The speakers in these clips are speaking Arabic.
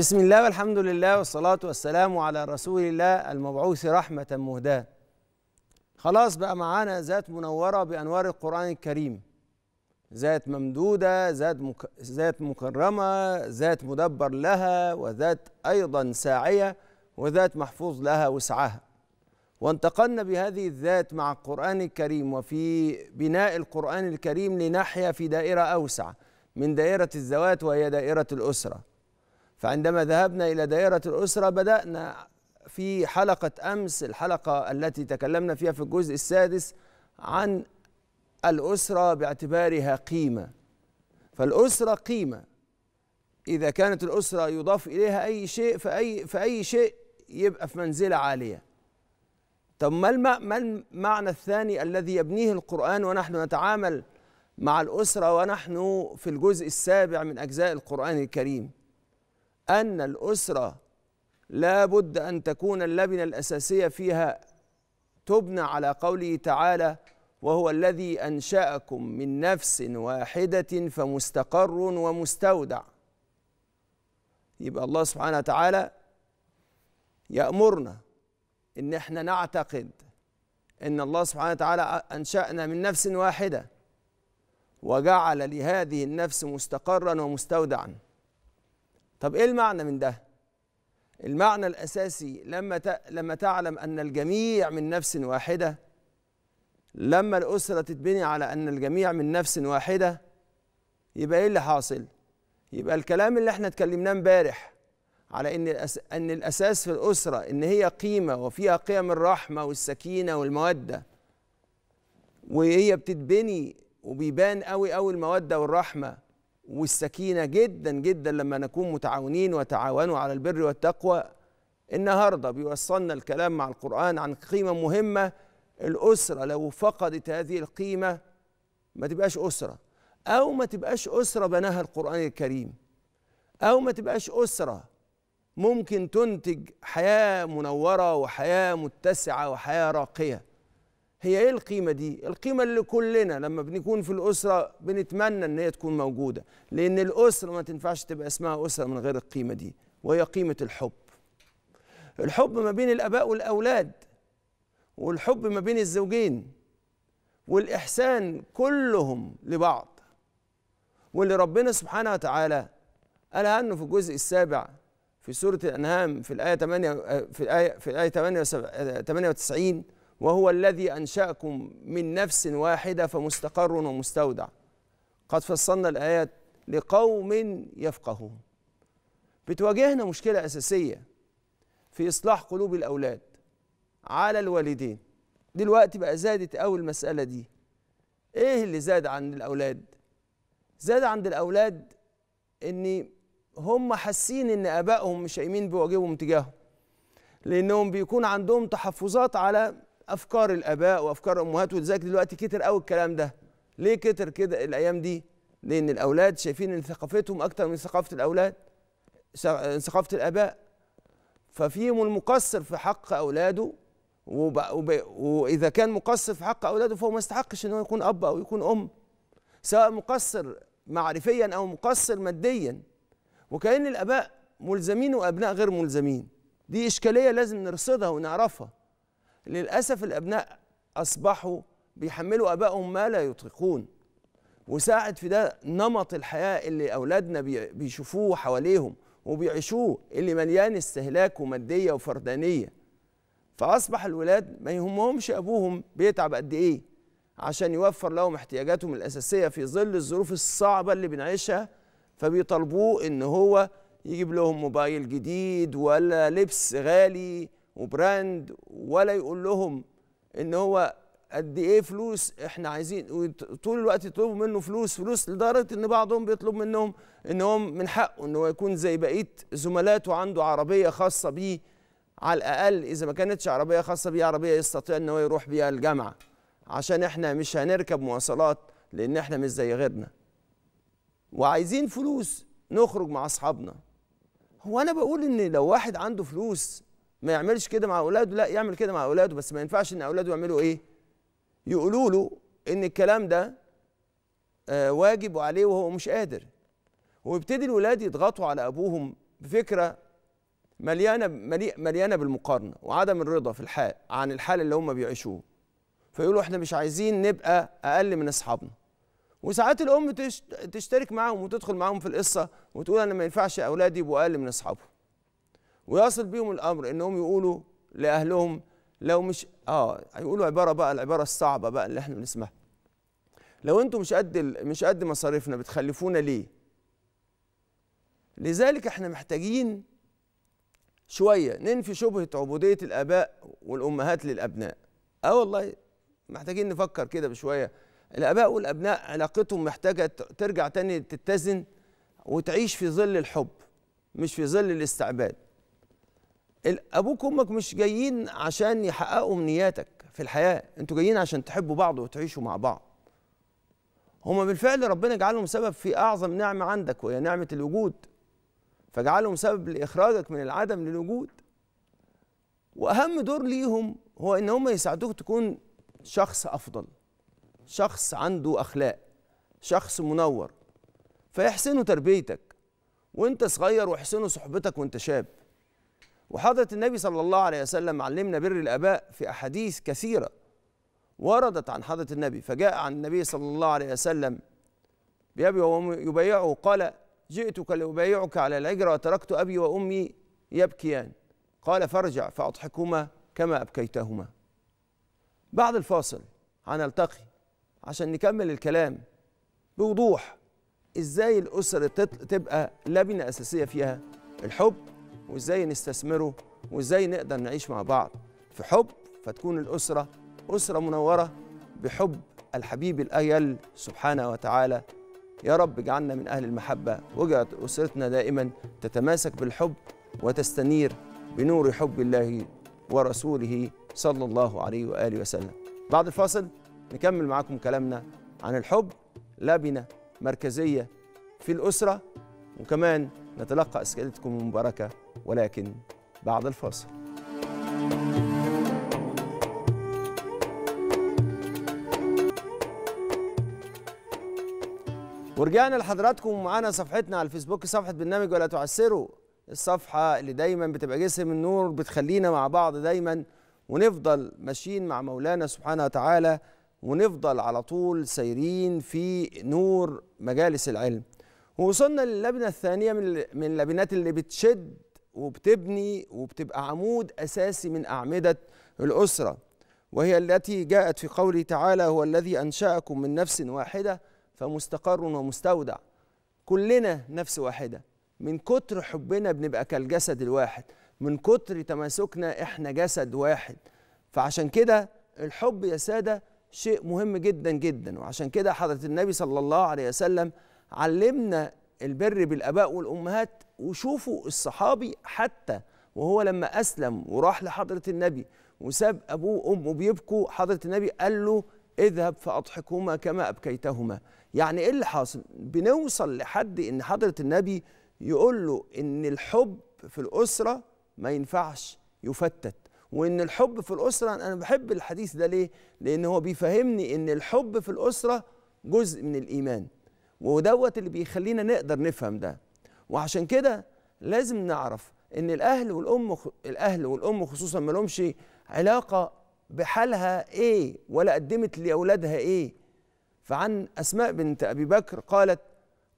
بسم الله والحمد لله والصلاة والسلام على رسول الله المبعوث رحمة مهداة خلاص بقى معانا ذات منورة بأنوار القرآن الكريم ذات ممدودة ذات, مك... ذات مكرمة ذات مدبر لها وذات أيضا ساعية وذات محفوظ لها وسعها وانتقلنا بهذه الذات مع القرآن الكريم وفي بناء القرآن الكريم لنحيا في دائرة أوسع من دائرة الذوات وهي دائرة الأسرة فعندما ذهبنا إلى دائرة الأسرة بدأنا في حلقة أمس الحلقة التي تكلمنا فيها في الجزء السادس عن الأسرة باعتبارها قيمة فالأسرة قيمة إذا كانت الأسرة يضاف إليها أي شيء فأي, فأي شيء يبقى في منزلة عالية طب ما, المعنى الثاني الذي يبنيه القرآن ونحن نتعامل مع الأسرة ونحن في الجزء السابع من أجزاء القرآن الكريم أن الأسرة لا بد أن تكون اللبنة الأساسية فيها تبنى على قوله تعالى وهو الذي أنشأكم من نفس واحدة فمستقر ومستودع يبقى الله سبحانه وتعالى يأمرنا إن إحنا نعتقد إن الله سبحانه وتعالى أنشأنا من نفس واحدة وجعل لهذه النفس مستقرا ومستودعا طب ايه المعنى من ده المعنى الاساسي لما لما تعلم ان الجميع من نفس واحده لما الاسره تتبني على ان الجميع من نفس واحده يبقى ايه اللي حاصل يبقى الكلام اللي احنا اتكلمناه امبارح على ان ان الاساس في الاسره ان هي قيمه وفيها قيم الرحمه والسكينه والموده وهي بتتبني وبيبان قوي قوي الموده والرحمه والسكينة جدا جدا لما نكون متعاونين وتعاونوا على البر والتقوى النهاردة بيوصلنا الكلام مع القرآن عن قيمة مهمة الأسرة لو فقدت هذه القيمة ما تبقاش أسرة أو ما تبقاش أسرة بناها القرآن الكريم أو ما تبقاش أسرة ممكن تنتج حياة منورة وحياة متسعة وحياة راقية هي ايه القيمه دي القيمه اللي كلنا لما بنكون في الاسره بنتمنى ان هي تكون موجوده لان الاسره ما تنفعش تبقى اسمها اسره من غير القيمه دي وهي قيمه الحب الحب ما بين الاباء والاولاد والحب ما بين الزوجين والاحسان كلهم لبعض واللي ربنا سبحانه وتعالى قال عنه في الجزء السابع في سوره الانعام في الايه 8 آه، في الايه في الايه 98 وهو الذي أنشأكم من نفس واحدة فمستقر ومستودع قد فصلنا الآيات لقوم يفقهون بتواجهنا مشكلة أساسية في إصلاح قلوب الأولاد على الوالدين دلوقتي بقى زادت أول المسألة دي إيه اللي زاد عند الأولاد؟ زاد عند الأولاد إن هم حاسين إن آبائهم مش قايمين بواجبهم تجاههم لأنهم بيكون عندهم تحفظات على افكار الاباء وافكار الامهات ولذلك دلوقتي كتر قوي الكلام ده ليه كتر كده الايام دي لان الاولاد شايفين ان ثقافتهم اكتر من ثقافه الاولاد ثقافه الاباء ففيهم المقصر في حق اولاده وب... وب... واذا كان مقصر في حق اولاده فهو ما يستحقش ان هو يكون اب او يكون ام سواء مقصر معرفيا او مقصر ماديا وكأن الاباء ملزمين وابناء غير ملزمين دي اشكاليه لازم نرصدها ونعرفها للأسف الأبناء أصبحوا بيحملوا أبائهم ما لا يطيقون وساعد في ده نمط الحياة اللي أولادنا بيشوفوه حواليهم وبيعيشوه اللي مليان استهلاك ومادية وفردانية فأصبح الولاد ما يهمهمش أبوهم بيتعب قد إيه عشان يوفر لهم احتياجاتهم الأساسية في ظل الظروف الصعبة اللي بنعيشها فبيطالبوه إن هو يجيب لهم موبايل جديد ولا لبس غالي وبراند ولا يقول لهم ان هو قد ايه فلوس احنا عايزين طول الوقت يطلبوا منه فلوس فلوس لدرجه ان بعضهم بيطلب منهم ان هم من حقه ان هو يكون زي بقيه زملاته عنده عربيه خاصه بيه على الاقل اذا ما كانتش عربيه خاصه بيه عربيه يستطيع ان هو يروح بيها الجامعه عشان احنا مش هنركب مواصلات لان احنا مش زي غيرنا وعايزين فلوس نخرج مع اصحابنا هو انا بقول ان لو واحد عنده فلوس ما يعملش كده مع اولاده لا يعمل كده مع اولاده بس ما ينفعش ان اولاده يعملوا ايه يقولوا له ان الكلام ده آه واجب وعليه وهو مش قادر ويبتدي الولاد يضغطوا على ابوهم بفكره مليانه مليانه بالمقارنه وعدم الرضا في الحال عن الحال اللي هم بيعيشوه فيقولوا احنا مش عايزين نبقى اقل من اصحابنا وساعات الام تشترك معاهم وتدخل معاهم في القصه وتقول انا ما ينفعش اولادي يبقوا اقل من اصحابهم ويصل بيهم الامر انهم يقولوا لاهلهم لو مش اه يقولوا عباره بقى العباره الصعبه بقى اللي احنا بنسمعها لو انتم مش قد مش قد مصاريفنا بتخلفونا ليه لذلك احنا محتاجين شويه ننفي شبهه عبوديه الاباء والامهات للابناء اه والله محتاجين نفكر كده بشويه الاباء والابناء علاقتهم محتاجه ترجع تاني تتزن وتعيش في ظل الحب مش في ظل الاستعباد ابوك وامك مش جايين عشان يحققوا امنياتك في الحياه انتوا جايين عشان تحبوا بعض وتعيشوا مع بعض هما بالفعل ربنا جعلهم سبب في اعظم نعمه عندك وهي نعمه الوجود فجعلهم سبب لاخراجك من العدم للوجود واهم دور ليهم هو ان هما يساعدوك تكون شخص افضل شخص عنده اخلاق شخص منور فيحسنوا تربيتك وانت صغير واحسنوا صحبتك وانت شاب وحضرة النبي صلى الله عليه وسلم علمنا بر الآباء في أحاديث كثيرة وردت عن حضرة النبي فجاء عن النبي صلى الله عليه وسلم بأبي يبايعه قال جئتك لأبايعك على العجرة وتركت أبي وأمي يبكيان قال فارجع فأضحكهما كما أبكيتهما بعد الفاصل هنلتقي عشان نكمل الكلام بوضوح ازاي الأسرة تبقى لبنة أساسية فيها الحب وازاي نستثمره وازاي نقدر نعيش مع بعض في حب فتكون الاسره اسره منوره بحب الحبيب الاجل سبحانه وتعالى يا رب اجعلنا من اهل المحبه وجعلت اسرتنا دائما تتماسك بالحب وتستنير بنور حب الله ورسوله صلى الله عليه واله وسلم. بعد الفاصل نكمل معاكم كلامنا عن الحب لبنه مركزيه في الاسره وكمان نتلقى أسئلتكم المباركة ولكن بعد الفاصل ورجعنا لحضراتكم معانا صفحتنا على الفيسبوك صفحة برنامج ولا تعسروا الصفحة اللي دايما بتبقى جسم النور بتخلينا مع بعض دايما ونفضل ماشيين مع مولانا سبحانه وتعالى ونفضل على طول سايرين في نور مجالس العلم ووصلنا للبنه الثانيه من من اللبنات اللي بتشد وبتبني وبتبقى عمود اساسي من اعمده الاسره وهي التي جاءت في قوله تعالى هو الذي انشاكم من نفس واحده فمستقر ومستودع كلنا نفس واحده من كتر حبنا بنبقى كالجسد الواحد من كتر تماسكنا احنا جسد واحد فعشان كده الحب يا ساده شيء مهم جدا جدا وعشان كده حضره النبي صلى الله عليه وسلم علمنا البر بالاباء والامهات وشوفوا الصحابي حتى وهو لما اسلم وراح لحضره النبي وساب ابوه وامه بيبكوا حضره النبي قال له اذهب فاضحكهما كما ابكيتهما يعني ايه اللي حاصل بنوصل لحد ان حضره النبي يقول له ان الحب في الاسره ما ينفعش يفتت وان الحب في الاسره انا بحب الحديث ده ليه لان هو بيفهمني ان الحب في الاسره جزء من الايمان ودوت اللي بيخلينا نقدر نفهم ده وعشان كده لازم نعرف ان الاهل والام الاهل والام خصوصا ما لهمش علاقه بحالها ايه ولا قدمت لاولادها ايه فعن اسماء بنت ابي بكر قالت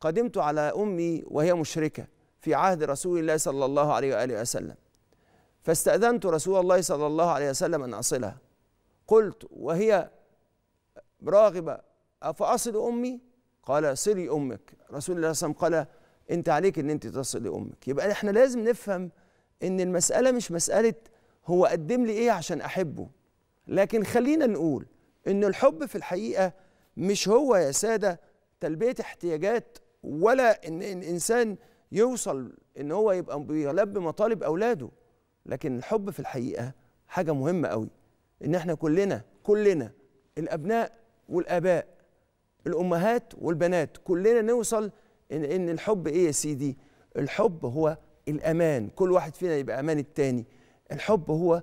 قدمت على امي وهي مشركه في عهد رسول الله صلى الله عليه واله وسلم فاستاذنت رسول الله صلى الله عليه وسلم ان اصلها قلت وهي راغبه افاصل امي قال صلي امك رسول الله صلى الله عليه وسلم قال انت عليك ان انت تصلي امك يبقى احنا لازم نفهم ان المساله مش مساله هو قدم لي ايه عشان احبه لكن خلينا نقول ان الحب في الحقيقه مش هو يا ساده تلبيه احتياجات ولا ان الانسان يوصل ان هو يبقى بيلبي مطالب اولاده لكن الحب في الحقيقه حاجه مهمه قوي ان احنا كلنا كلنا الابناء والاباء الامهات والبنات كلنا نوصل ان ان الحب ايه يا سيدي الحب هو الامان كل واحد فينا يبقى امان التاني الحب هو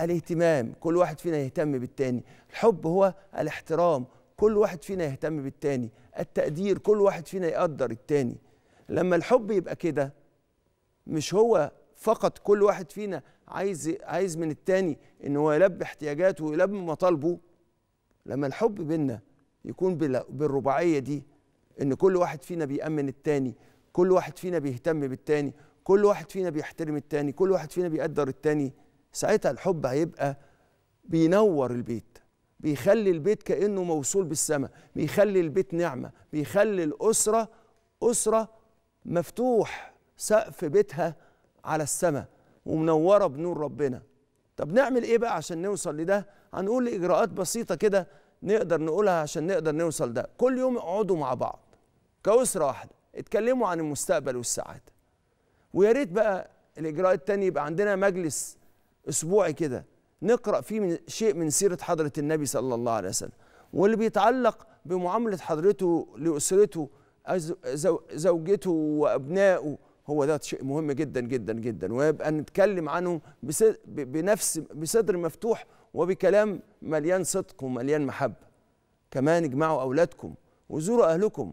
الاهتمام كل واحد فينا يهتم بالتاني الحب هو الاحترام كل واحد فينا يهتم بالتاني التقدير كل واحد فينا يقدر التاني لما الحب يبقى كده مش هو فقط كل واحد فينا عايز عايز من التاني ان هو يلبي احتياجاته ويلبي مطالبه لما الحب بينا يكون بالرباعيه دي ان كل واحد فينا بيامن التاني كل واحد فينا بيهتم بالتاني كل واحد فينا بيحترم التاني كل واحد فينا بيقدر التاني ساعتها الحب هيبقى بينور البيت بيخلي البيت كانه موصول بالسماء بيخلي البيت نعمه بيخلي الاسره اسره مفتوح سقف بيتها على السماء ومنوره بنور ربنا طب نعمل ايه بقى عشان نوصل لده هنقول اجراءات بسيطه كده نقدر نقولها عشان نقدر نوصل ده كل يوم اقعدوا مع بعض كأسرة واحدة اتكلموا عن المستقبل والسعادة ويا ريت بقى الإجراء التاني يبقى عندنا مجلس أسبوعي كده نقرأ فيه من شيء من سيرة حضرة النبي صلى الله عليه وسلم واللي بيتعلق بمعاملة حضرته لأسرته زوجته وأبنائه هو ده شيء مهم جدا جدا جدا ويبقى نتكلم عنه بنفس بصدر مفتوح وبكلام مليان صدق ومليان محبة كمان اجمعوا أولادكم وزوروا أهلكم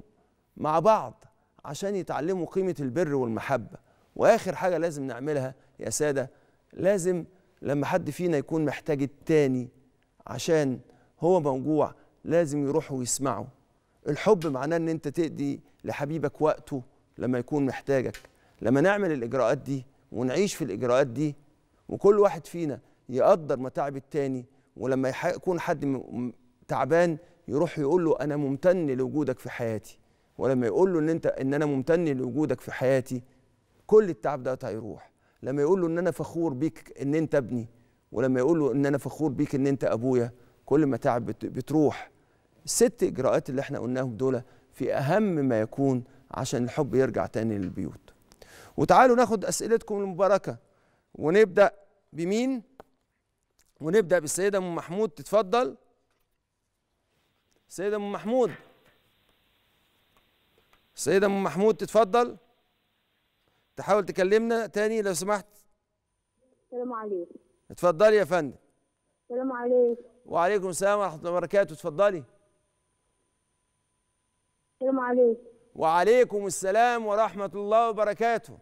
مع بعض عشان يتعلموا قيمة البر والمحبة وآخر حاجة لازم نعملها يا سادة لازم لما حد فينا يكون محتاج التاني عشان هو موجوع لازم يروح ويسمعه الحب معناه ان انت تقضي لحبيبك وقته لما يكون محتاجك لما نعمل الاجراءات دي ونعيش في الاجراءات دي وكل واحد فينا يقدر متاعب التاني ولما يكون حد تعبان يروح يقول له انا ممتن لوجودك في حياتي ولما يقول له ان انت ان انا ممتن لوجودك في حياتي كل التعب ده هيروح لما يقول له ان انا فخور بيك ان انت ابني ولما يقول له ان انا فخور بيك ان انت ابويا كل ما تعب بتروح الست اجراءات اللي احنا قلناهم دول في اهم ما يكون عشان الحب يرجع تاني للبيوت وتعالوا ناخد اسئلتكم المباركه ونبدا بمين ونبدا بالسيده ام محمود تتفضل سيدة ام محمود السيده ام محمود تتفضل تحاول تكلمنا تاني لو سمحت السلام عليكم اتفضلي يا فندم السلام عليكم وعليكم السلام ورحمه الله وبركاته اتفضلي السلام عليكم وعليكم السلام ورحمه الله وبركاته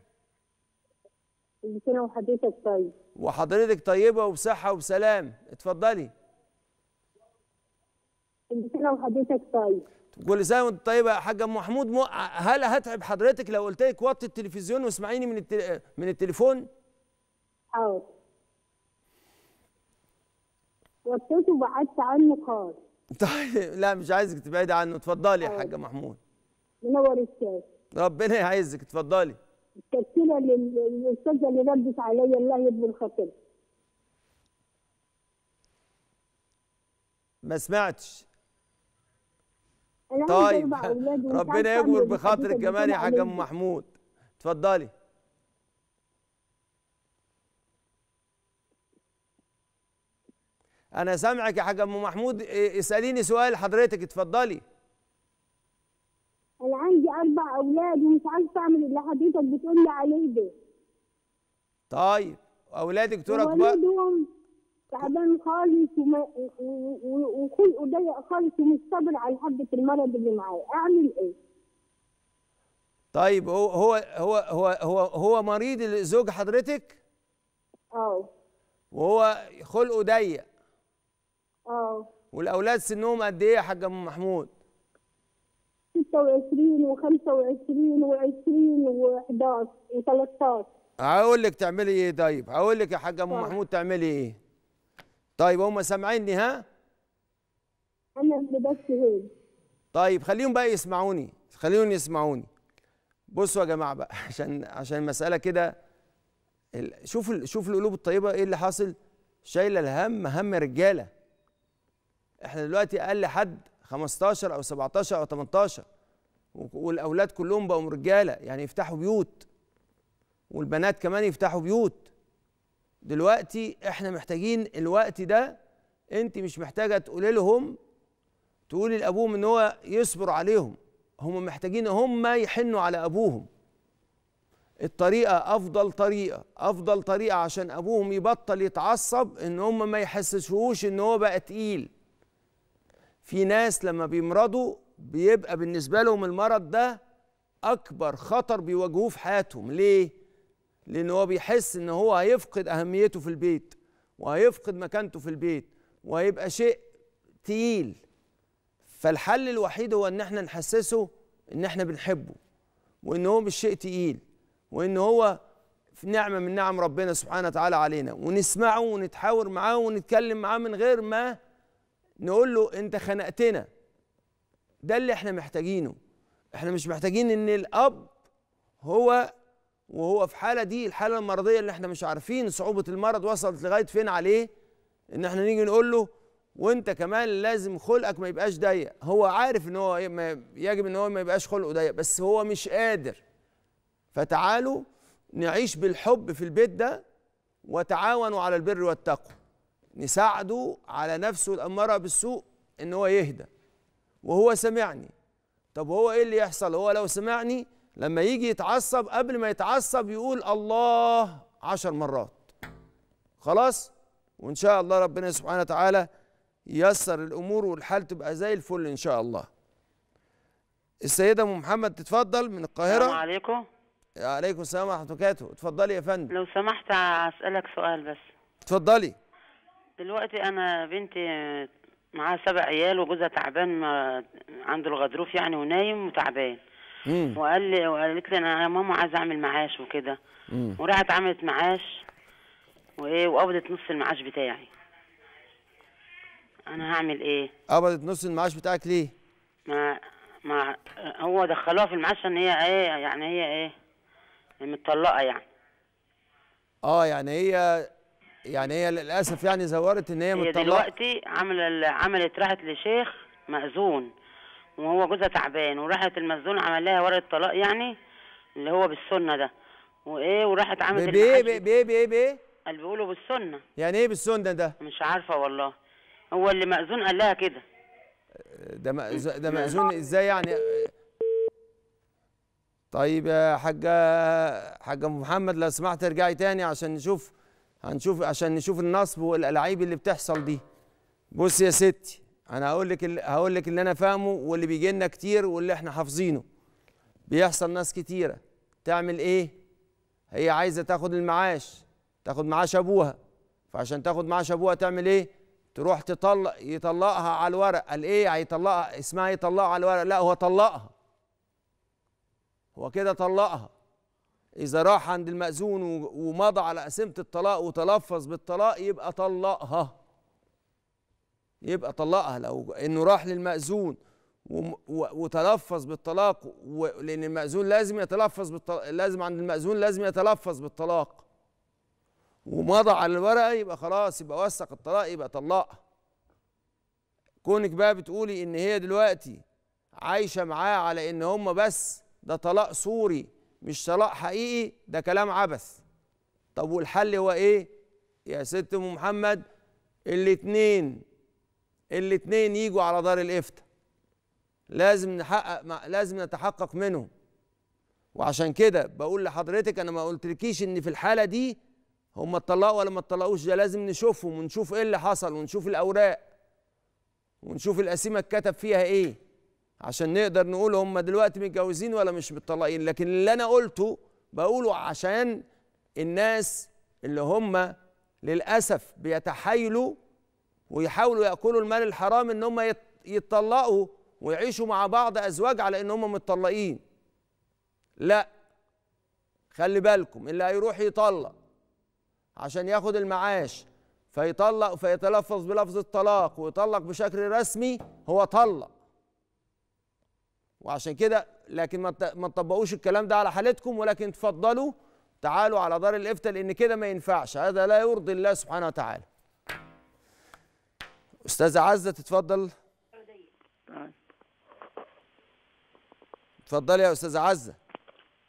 كل سنه وحضرتك طيب وحضرتك طيبه وبصحه وبسلام اتفضلي كل سنه وحضرتك طيب كل سنه وانت طيبه يا حاجه ام محمود م... هل هتعب حضرتك لو قلت لك وطي التلفزيون واسمعيني من التل... من التليفون حاضر وطيته وبعدت عنه خالص طيب لا مش عايزك تبعدي عنه اتفضلي يا حاجه محمود منور الشاشه ربنا يعزك اتفضلي تسكينه للاستاذه اللي ردت عليا الله يبني الخطيب ما سمعتش طيب ربنا يجبر إيه. بخاطرك كمان يا حاج ام إيه؟ محمود اتفضلي انا سامعك يا حاج ام محمود اساليني سؤال حضرتك اتفضلي انا عندي اربع اولاد ومش عارفه اعمل اللي حضرتك بتقول لي عليه ده طيب اولادك دول اكبر تعبان خالص وخلقه ضيق خالص ومش صابر على حبه المرض اللي معايا اعمل ايه طيب هو هو هو هو هو, هو مريض زوج حضرتك اه وهو خلقه ضيق اه والاولاد سنهم قد ايه يا حاج ام محمود 26 و25 و20 و11 و13 هقول لك تعملي ايه طيب هقول لك يا حاجه ام طيب. محمود تعملي ايه طيب هم سامعيني ها انا اللي بس هيك طيب خليهم بقى يسمعوني خليهم يسمعوني بصوا يا جماعه بقى عشان عشان المساله كده شوف شوف القلوب الطيبه ايه اللي حاصل شايله الهم هم رجاله احنا دلوقتي اقل حد 15 او 17 او 18 والاولاد كلهم بقوا رجاله يعني يفتحوا بيوت والبنات كمان يفتحوا بيوت دلوقتي احنا محتاجين الوقت ده انت مش محتاجه تقولي لهم تقولي لابوهم ان هو يصبر عليهم هم محتاجين هم يحنوا على ابوهم الطريقه افضل طريقه افضل طريقه عشان ابوهم يبطل يتعصب ان هم ما يحسسوش ان هو بقى تقيل في ناس لما بيمرضوا بيبقى بالنسبة لهم المرض ده أكبر خطر بيواجهوه في حياتهم ليه؟ لأن هو بيحس إن هو هيفقد أهميته في البيت وهيفقد مكانته في البيت وهيبقى شيء تقيل فالحل الوحيد هو إن احنا نحسسه إن احنا بنحبه وإن هو مش شيء تقيل وإن هو في نعمة من نعم ربنا سبحانه وتعالى علينا ونسمعه ونتحاور معاه ونتكلم معاه من غير ما نقول له انت خنقتنا ده اللي احنا محتاجينه احنا مش محتاجين ان الاب هو وهو في حاله دي الحاله المرضيه اللي احنا مش عارفين صعوبه المرض وصلت لغايه فين عليه ان احنا نيجي نقول له وانت كمان لازم خلقك ما يبقاش ضيق هو عارف ان هو يجب ان هو ما يبقاش خلقه ضيق بس هو مش قادر فتعالوا نعيش بالحب في البيت ده وتعاونوا على البر والتقوى نساعده على نفسه الأمارة بالسوء إن هو يهدى وهو سمعني طب هو إيه اللي يحصل هو لو سمعني لما يجي يتعصب قبل ما يتعصب يقول الله عشر مرات خلاص وإن شاء الله ربنا سبحانه وتعالى ييسر الأمور والحال تبقى زي الفل إن شاء الله السيدة أم محمد تتفضل من القاهرة السلام عليكم عليكم السلام ورحمة الله وبركاته اتفضلي يا فندم لو سمحت أسألك سؤال بس اتفضلي دلوقتي انا بنتي معاها سبع عيال وجوزها تعبان عنده الغضروف يعني ونايم وتعبان وقال لي وقالت لي انا يا ماما عايزه اعمل معاش وكده وراحت عملت معاش وايه وقبضت نص المعاش بتاعي انا هعمل ايه قبضت نص المعاش بتاعك ليه ما ما هو دخلوها في المعاش ان هي ايه يعني هي ايه متطلقه يعني اه يعني هي يعني هي للاسف يعني زورت ان هي متطلقه دلوقتي عامله عملت راحت لشيخ مأذون وهو جوزها تعبان وراحت المأذون عمل لها ورقه طلاق يعني اللي هو بالسنه ده وايه وراحت عملت بايه بايه بايه بايه قال بيقولوا بالسنه يعني ايه بالسنه ده مش عارفه والله هو اللي مأذون قال لها كده ده مأذون ده مأذون ازاي يعني طيب يا حاجه حاجه محمد لو سمحت ارجعي تاني عشان نشوف هنشوف عشان نشوف النصب والألعاب اللي بتحصل دي بص يا ستي انا هقول لك هقول لك اللي انا فاهمه واللي بيجي لنا كتير واللي احنا حافظينه بيحصل ناس كتيره تعمل ايه هي عايزه تاخد المعاش تاخد معاش ابوها فعشان تاخد معاش ابوها تعمل ايه تروح تطلق يطلقها على الورق قال ايه هيطلقها اسمها يطلقها إيه على الورق لا هو طلقها هو كده طلقها إذا راح عند المأذون ومضى على قسيمة الطلاق وتلفظ بالطلاق يبقى طلقها يبقى طلقها لو إنه راح للمأذون وتلفظ بالطلاق لأن المأذون لازم يتلفظ بالطلاق لازم عند المأذون لازم يتلفظ بالطلاق ومضى على الورقة يبقى خلاص يبقى وثق الطلاق يبقى طلقها كونك بقى بتقولي إن هي دلوقتي عايشة معاه على إن هما بس ده طلاق صوري مش طلاق حقيقي ده كلام عبث طب والحل هو ايه يا ست ام محمد الاتنين الاتنين يجوا على دار الافتاء لازم نحقق لازم نتحقق منهم وعشان كده بقول لحضرتك انا ما قلتلكيش ان في الحاله دي هم اتطلقوا ولا ما اتطلقوش ده لازم نشوفهم ونشوف ايه اللي حصل ونشوف الاوراق ونشوف القسيمه اتكتب فيها ايه عشان نقدر نقول هم دلوقتي متجوزين ولا مش متطلقين لكن اللي انا قلته بقوله عشان الناس اللي هم للاسف بيتحايلوا ويحاولوا ياكلوا المال الحرام ان هم يتطلقوا ويعيشوا مع بعض ازواج على ان هم متطلقين لا خلي بالكم اللي هيروح يطلق عشان ياخد المعاش فيطلق فيتلفظ بلفظ الطلاق ويطلق بشكل رسمي هو طلق وعشان كده لكن ما تطبقوش الكلام ده على حالتكم ولكن تفضلوا تعالوا على دار الافتاء لان كده ما ينفعش هذا لا يرضي الله سبحانه وتعالى استاذه عزه تتفضل اتفضلي يا استاذه عزه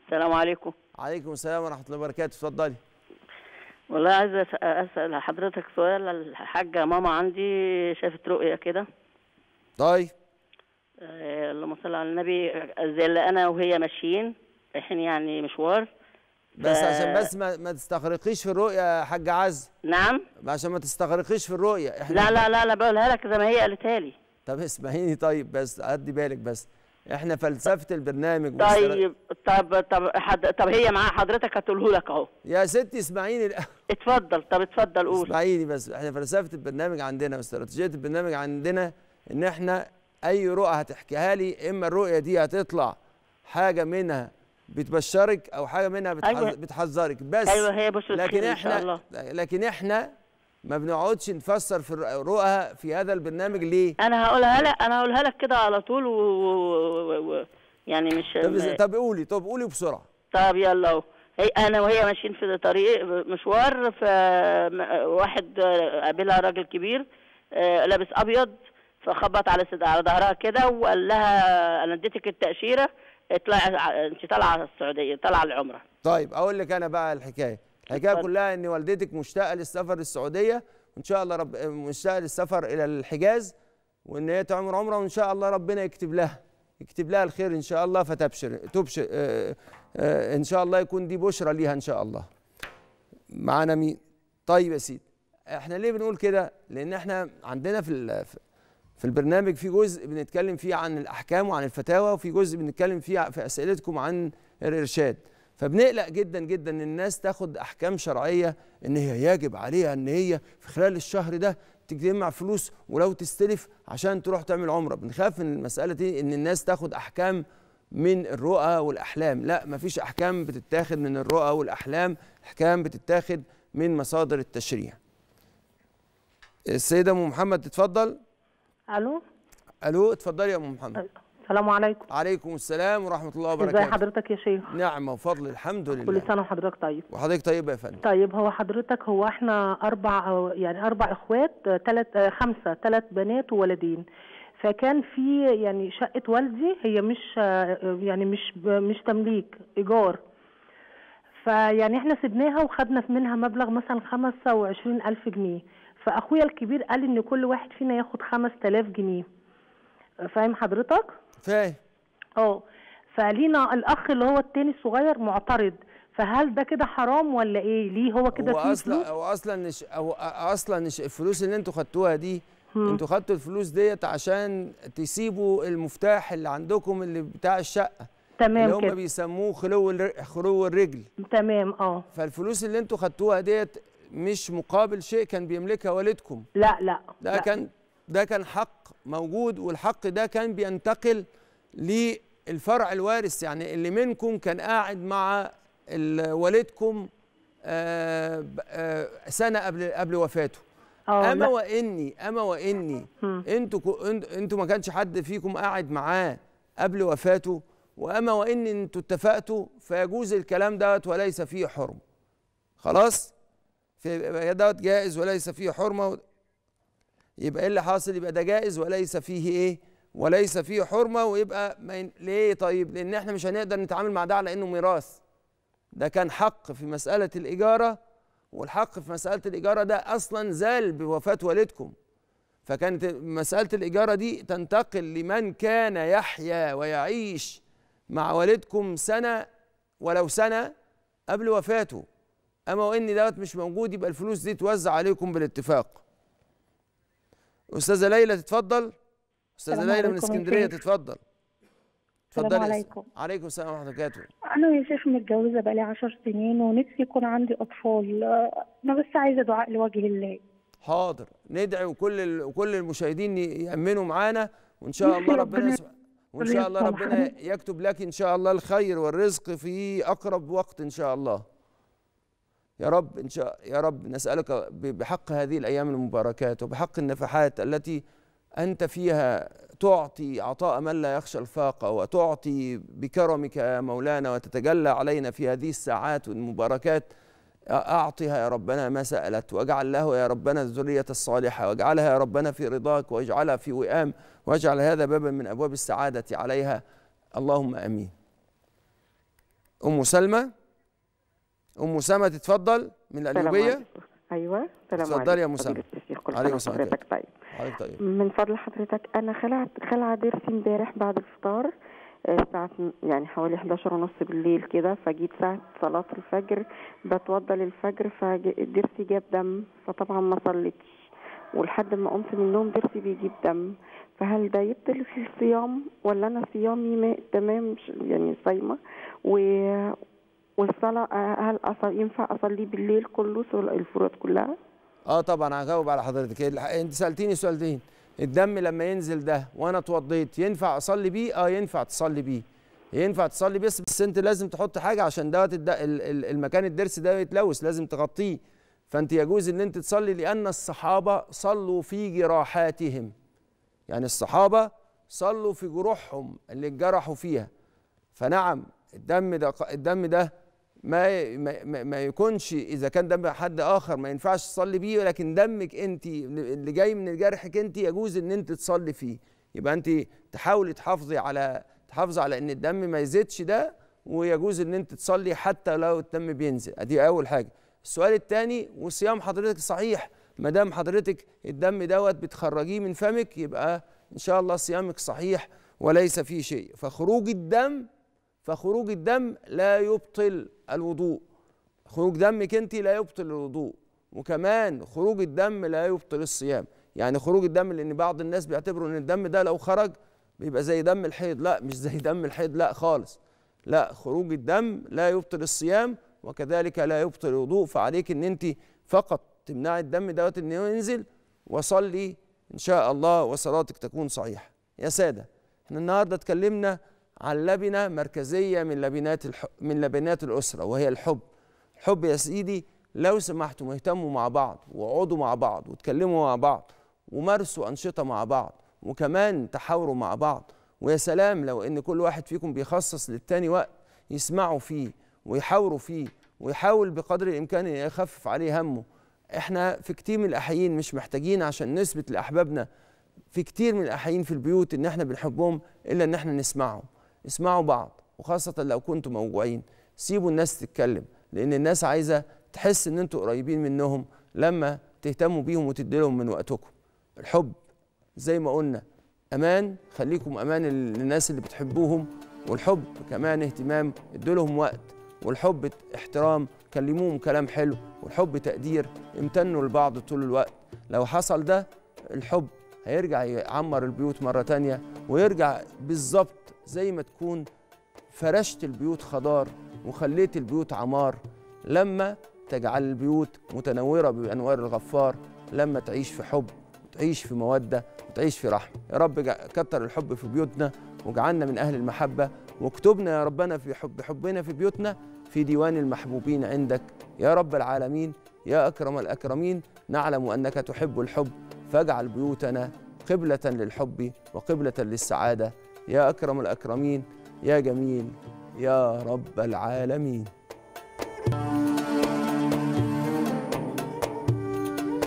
السلام عليكم عليكم السلام ورحمه الله وبركاته اتفضلي والله عايزه اسال حضرتك سؤال الحاجه ماما عندي شافت رؤيه كده طيب آه، اللهم صل على النبي زي اللي انا وهي ماشيين رايحين يعني مشوار بس ف... عشان بس ما, ما تستغرقيش في الرؤيه يا حاج عز نعم عشان ما تستغرقيش في الرؤيه احنا لا لا لا انا بقولها لك زي ما هي قالتها لي طب اسمعيني طيب بس ادي بالك بس احنا فلسفه البرنامج طيب طب طب حد... طب هي مع حضرتك هتقوله لك اهو يا ستي اسمعيني اتفضل طب اتفضل قول اسمعيني بس احنا فلسفه البرنامج عندنا واستراتيجيه البرنامج عندنا ان احنا اي رؤى هتحكيها لي اما الرؤيه دي هتطلع حاجه منها بتبشرك او حاجه منها أيوة. بتحذرك بس ايوه هي بص لكن احنا لكن احنا ما بنقعدش نفسر في الرؤى في هذا البرنامج ليه انا هقولها لك انا هقولها لك كده على طول و... و... و... يعني مش طب م... طب قولي طب قولي بسرعه طب يلا اهو هي انا وهي ماشيين في طريق مشوار فواحد قابلها راجل كبير آه، لابس ابيض فخبط على على ظهرها كده وقال لها انا اديتك التاشيره اطلعي انت طالعه السعوديه طالعه العمره طيب اقول لك انا بقى الحكايه الحكايه طيب. كلها ان والدتك مشتاقه للسفر للسعوديه وان شاء الله رب مشتاقه للسفر الى الحجاز وان هي تعمر عمره وان شاء الله ربنا يكتب لها يكتب لها الخير ان شاء الله فتبشر تبشر آه، آه، ان شاء الله يكون دي بشرى ليها ان شاء الله معانا مين طيب يا سيدي احنا ليه بنقول كده لان احنا عندنا في في البرنامج في جزء بنتكلم فيه عن الاحكام وعن الفتاوى وفي جزء بنتكلم فيه في اسئلتكم عن الارشاد فبنقلق جدا جدا ان الناس تاخد احكام شرعيه ان هي يجب عليها ان هي في خلال الشهر ده تجمع فلوس ولو تستلف عشان تروح تعمل عمره بنخاف من المساله دي ان الناس تاخد احكام من الرؤى والاحلام لا مفيش احكام بتتاخد من الرؤى والاحلام احكام بتتاخد من مصادر التشريع السيده ام محمد تتفضل الو الو اتفضلي يا ام محمد السلام عليكم عليكم السلام ورحمه الله وبركاته ازي حضرتك يا شيخ نعمه وفضل الحمد لله كل سنه وحضرتك طيب وحضرتك طيبه يا فندم طيب هو حضرتك هو احنا اربع يعني اربع اخوات ثلاث خمسه ثلاث بنات وولدين فكان في يعني شقه والدي هي مش يعني مش مش تمليك ايجار فيعني احنا سبناها وخدنا منها مبلغ مثلا 25000 جنيه فاخويا الكبير قال ان كل واحد فينا ياخد 5000 جنيه فاهم حضرتك فاهم اه فلينا الاخ اللي هو التاني الصغير معترض فهل ده كده حرام ولا ايه ليه هو كده هو اصلا هو اصلا نش... هو اصلا نش... الفلوس اللي انتوا خدتوها دي انتوا خدتوا الفلوس ديت عشان تسيبوا المفتاح اللي عندكم اللي بتاع الشقه تمام اللي هم كده. بيسموه خلو خلو الرجل تمام اه فالفلوس اللي انتوا خدتوها ديت مش مقابل شيء كان بيملكها والدكم لا لا ده لا. كان ده كان حق موجود والحق ده كان بينتقل للفرع الوارث يعني اللي منكم كان قاعد مع والدكم آه، آه، سنه قبل قبل وفاته اه، اما لا. واني اما واني انتوا انتوا ما كانش حد فيكم قاعد معاه قبل وفاته واما وان انتوا اتفقتوا فيجوز الكلام دوت وليس فيه حرم خلاص فيبقى دوت جائز وليس فيه حرمه يبقى ايه اللي حاصل يبقى ده جائز وليس فيه ايه وليس فيه حرمه ويبقى ما ين... ليه طيب لان احنا مش هنقدر نتعامل مع ده على انه ميراث ده كان حق في مساله الاجاره والحق في مساله الاجاره ده اصلا زال بوفاه والدكم فكانت مساله الاجاره دي تنتقل لمن كان يحيا ويعيش مع والدكم سنه ولو سنه قبل وفاته اما وان دوت مش موجود يبقى الفلوس دي توزع عليكم بالاتفاق استاذه ليلى تتفضل استاذه ليلى من اسكندريه تتفضل اتفضلي عليكم عليكم السلام ورحمه الله وبركاته انا يا شيخ متجوزه بقالي 10 سنين ونفسي يكون عندي اطفال انا بس عايزه دعاء لوجه الله حاضر ندعي وكل وكل المشاهدين يامنوا معانا وان شاء الله ربنا يسمع وان شاء الله ربنا يكتب لك ان شاء الله الخير والرزق في اقرب وقت ان شاء الله يا رب إن شاء يا رب نسألك بحق هذه الأيام المباركات وبحق النفحات التي أنت فيها تعطي عطاء من لا يخشى الفاقة وتعطي بكرمك يا مولانا وتتجلى علينا في هذه الساعات والمباركات أعطها يا ربنا ما سألت واجعل له يا ربنا الذرية الصالحة واجعلها يا ربنا في رضاك واجعلها في وئام واجعل هذا بابا من أبواب السعادة عليها اللهم أمين أم سلمى ام اسامه تتفضل من القليوبيه ايوه سلام عليكم اتفضل يا مسامه عليكم السلام حضرتك طيب حضرتك طيب من فضل حضرتك انا خلعت خلع ضرسي امبارح بعد الفطار آه، الساعة يعني حوالي 11 ونص بالليل كده فجيت ساعة صلاة الفجر بتوضى للفجر فضرسي جاب دم فطبعا ما صليتش ولحد ما قمت من النوم ضرسي بيجيب دم فهل ده يبطل في الصيام ولا انا صيامي تمام يعني صايمه و... والصلاه آه، هل أصل ينفع اصلي بالليل كله الفروض كلها؟ اه طبعا هجاوب على حضرتك انت سالتيني سؤالين الدم لما ينزل ده وانا اتوضيت ينفع اصلي بيه؟ اه ينفع تصلي بيه ينفع تصلي بيه بس انت لازم تحط حاجه عشان دوت المكان الدرس ده يتلوث لازم تغطيه فانت يجوز ان انت تصلي لان الصحابه صلوا في جراحاتهم يعني الصحابه صلوا في جروحهم اللي اتجرحوا فيها فنعم الدم ده الدم ده ما ما, ما يكونش اذا كان دم حد اخر ما ينفعش تصلي بيه ولكن دمك انت اللي جاي من جرحك انت يجوز ان انت تصلي فيه يبقى انت تحاولي تحافظي على تحافظي على ان الدم ما يزيدش ده ويجوز ان انت تصلي حتى لو الدم بينزل ادي اول حاجه السؤال الثاني وصيام حضرتك صحيح ما دام حضرتك الدم دوت بتخرجيه من فمك يبقى ان شاء الله صيامك صحيح وليس فيه شيء فخروج الدم فخروج الدم لا يبطل الوضوء خروج دمك انت لا يبطل الوضوء وكمان خروج الدم لا يبطل الصيام يعني خروج الدم لان بعض الناس بيعتبروا ان الدم ده لو خرج بيبقى زي دم الحيض لا مش زي دم الحيض لا خالص لا خروج الدم لا يبطل الصيام وكذلك لا يبطل الوضوء فعليك ان انت فقط تمنعي الدم دوت انه ينزل وصلي ان شاء الله وصلاتك تكون صحيحه يا ساده احنا النهارده اتكلمنا عن لبنه مركزيه من لبنات الح... من لبنات الاسره وهي الحب الحب يا سيدي لو سمحتم اهتموا مع بعض واقعدوا مع بعض واتكلموا مع بعض ومارسوا انشطه مع بعض وكمان تحاوروا مع بعض ويا سلام لو ان كل واحد فيكم بيخصص للتاني وقت يسمعوا فيه ويحاوروا فيه ويحاول بقدر الامكان ان يخفف عليه همه احنا في كتير من الاحيين مش محتاجين عشان نثبت لاحبابنا في كتير من الاحيين في البيوت ان احنا بنحبهم الا ان احنا نسمعهم اسمعوا بعض وخاصة لو كنتم موجوعين سيبوا الناس تتكلم لأن الناس عايزة تحس إن أنتوا قريبين منهم لما تهتموا بيهم لهم من وقتكم الحب زي ما قلنا أمان خليكم أمان للناس اللي بتحبوهم والحب كمان اهتمام لهم وقت والحب احترام كلموهم كلام حلو والحب تقدير امتنوا لبعض طول الوقت لو حصل ده الحب هيرجع يعمر البيوت مرة تانية ويرجع بالظبط زي ما تكون فرشت البيوت خضار وخليت البيوت عمار لما تجعل البيوت متنورة بأنوار الغفار لما تعيش في حب وتعيش في مودة وتعيش في رحمة يا رب كتر الحب في بيوتنا واجعلنا من أهل المحبة واكتبنا يا ربنا في حب حبنا في بيوتنا في ديوان المحبوبين عندك يا رب العالمين يا أكرم الأكرمين نعلم أنك تحب الحب فاجعل بيوتنا قبلة للحب وقبلة للسعادة يا أكرم الأكرمين يا جميل يا رب العالمين